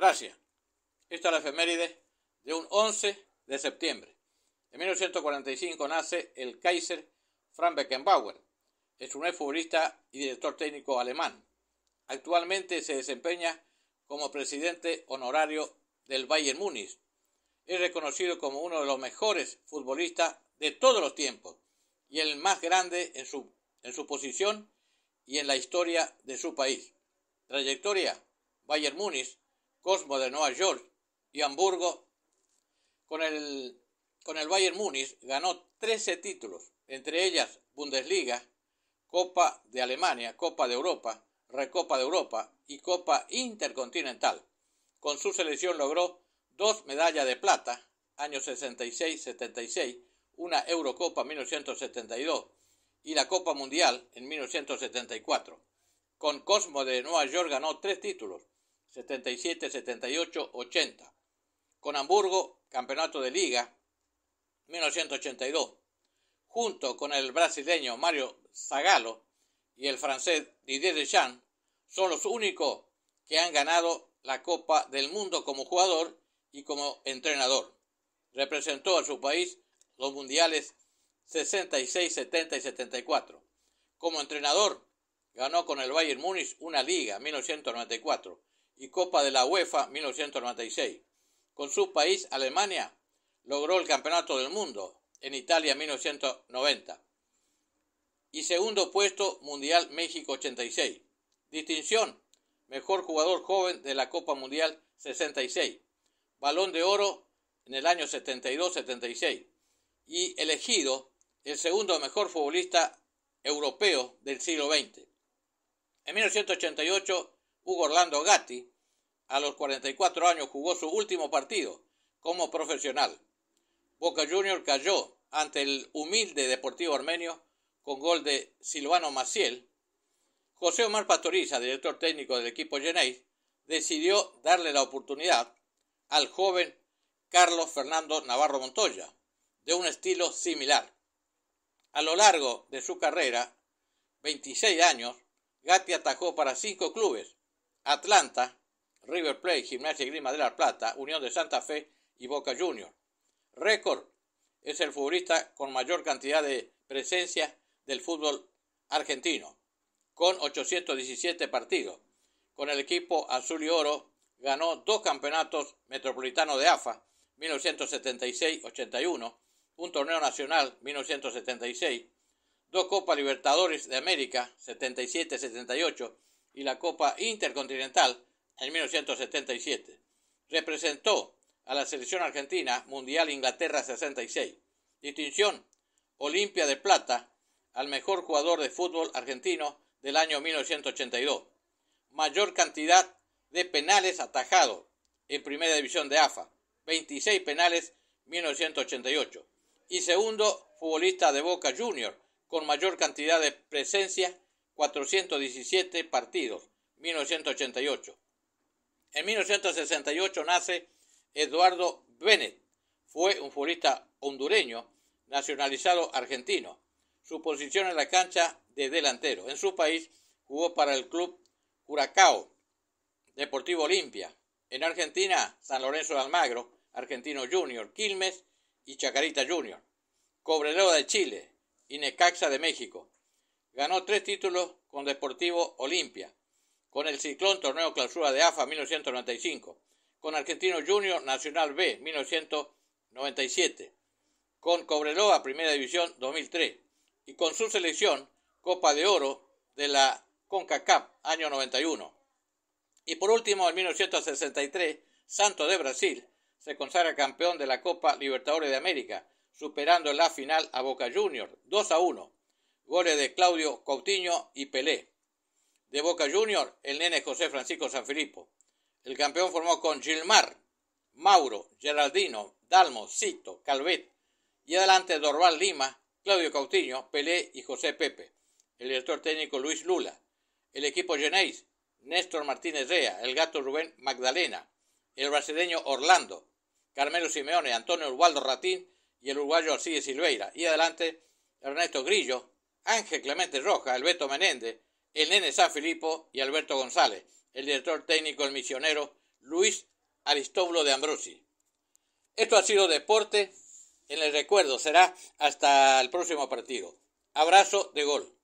Gracias. Esta es la efeméride de un 11 de septiembre. En 1945 nace el Kaiser Franz Beckenbauer. Es un futbolista y director técnico alemán. Actualmente se desempeña como presidente honorario del Bayern Múnich. Es reconocido como uno de los mejores futbolistas de todos los tiempos y el más grande en su, en su posición y en la historia de su país. Trayectoria Bayern Múnich Cosmo de Nueva York y Hamburgo, con el, Bayern Múnich ganó 13 títulos, entre ellas Bundesliga, Copa de Alemania, Copa de Europa, Recopa de Europa y Copa Intercontinental. Con su selección logró dos medallas de plata, años 66-76, una Eurocopa 1972 y la Copa Mundial en 1974. Con Cosmo de Nueva York ganó tres títulos, 77, 78, 80. Con Hamburgo, campeonato de liga, 1982. Junto con el brasileño Mario Zagallo y el francés Didier Deschamps, son los únicos que han ganado la Copa del Mundo como jugador y como entrenador. Representó a su país los mundiales 66, 70 y 74. Como entrenador, ganó con el Bayern Múnich una liga, 1994, y Copa de la UEFA 1996. Con su país, Alemania, logró el Campeonato del Mundo en Italia 1990 y segundo puesto Mundial México 86. Distinción, mejor jugador joven de la Copa Mundial 66. Balón de oro en el año 72-76 y elegido el segundo mejor futbolista europeo del siglo XX. En 1988, Hugo Orlando Gatti a los 44 años jugó su último partido como profesional. Boca Juniors cayó ante el humilde Deportivo Armenio con gol de Silvano Maciel. José Omar Pastoriza, director técnico del equipo Genéis, decidió darle la oportunidad al joven Carlos Fernando Navarro Montoya, de un estilo similar. A lo largo de su carrera, 26 años, Gatti atajó para cinco clubes: Atlanta, River Plate, Gimnasia y Grima de la Plata, Unión de Santa Fe y Boca Juniors. Récord es el futbolista con mayor cantidad de presencia del fútbol argentino, con 817 partidos. Con el equipo azul y oro ganó dos campeonatos Metropolitano de AFA, 1976-81, un torneo nacional, 1976, dos Copas Libertadores de América, 77-78, y la Copa Intercontinental, en 1977. Representó a la selección argentina Mundial Inglaterra 66. Distinción Olimpia de Plata al mejor jugador de fútbol argentino del año 1982. Mayor cantidad de penales atajados en Primera División de AFA, 26 penales 1988. Y segundo futbolista de Boca Junior con mayor cantidad de presencia, 417 partidos, 1988. En 1968 nace Eduardo Bennett. Fue un futbolista hondureño nacionalizado argentino. Su posición en la cancha de delantero. En su país jugó para el club Curacao, Deportivo Olimpia. En Argentina, San Lorenzo de Almagro, Argentino Junior, Quilmes y Chacarita Junior. Cobreloa de Chile y Necaxa de México. Ganó tres títulos con Deportivo Olimpia con el Ciclón Torneo Clausura de AFA 1995, con Argentino Junior Nacional B 1997, con Cobreloa Primera División 2003 y con su selección Copa de Oro de la CONCACAF año 91. Y por último, en 1963, Santo de Brasil se consagra campeón de la Copa Libertadores de América, superando en la final a Boca Junior 2 a 1, goles de Claudio Coutinho y Pelé de Boca Junior, el nene José Francisco Sanfilippo. El campeón formó con Gilmar, Mauro, Geraldino, Dalmo, Cito, Calvet y adelante Dorval Lima, Claudio Cautiño, Pelé y José Pepe. El director técnico Luis Lula. El equipo Genéis, Néstor Martínez Rea, el gato Rubén Magdalena, el brasileño Orlando, Carmelo Simeone, Antonio Urbaldo Ratín y el uruguayo Arcide Silveira. Y adelante Ernesto Grillo, Ángel Clemente Roja, el Beto Menéndez, el Nene San Filipo y Alberto González, el director técnico el misionero Luis Aristóbulo de Ambrosi. Esto ha sido Deporte en el Recuerdo, será hasta el próximo partido. Abrazo de gol.